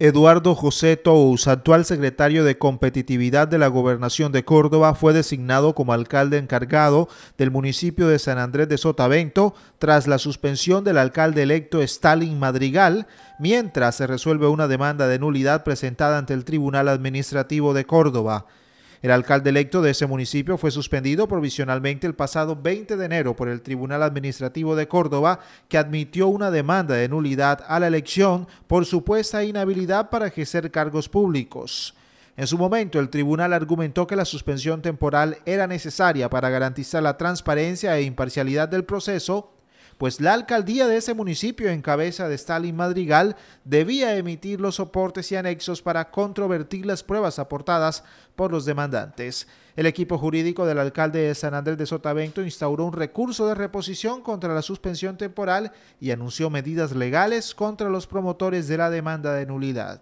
Eduardo José Tous, actual secretario de Competitividad de la Gobernación de Córdoba, fue designado como alcalde encargado del municipio de San Andrés de Sotavento tras la suspensión del alcalde electo Stalin Madrigal, mientras se resuelve una demanda de nulidad presentada ante el Tribunal Administrativo de Córdoba. El alcalde electo de ese municipio fue suspendido provisionalmente el pasado 20 de enero por el Tribunal Administrativo de Córdoba, que admitió una demanda de nulidad a la elección por supuesta inhabilidad para ejercer cargos públicos. En su momento, el tribunal argumentó que la suspensión temporal era necesaria para garantizar la transparencia e imparcialidad del proceso pues la alcaldía de ese municipio en cabeza de Stalin Madrigal debía emitir los soportes y anexos para controvertir las pruebas aportadas por los demandantes. El equipo jurídico del alcalde de San Andrés de Sotavento instauró un recurso de reposición contra la suspensión temporal y anunció medidas legales contra los promotores de la demanda de nulidad.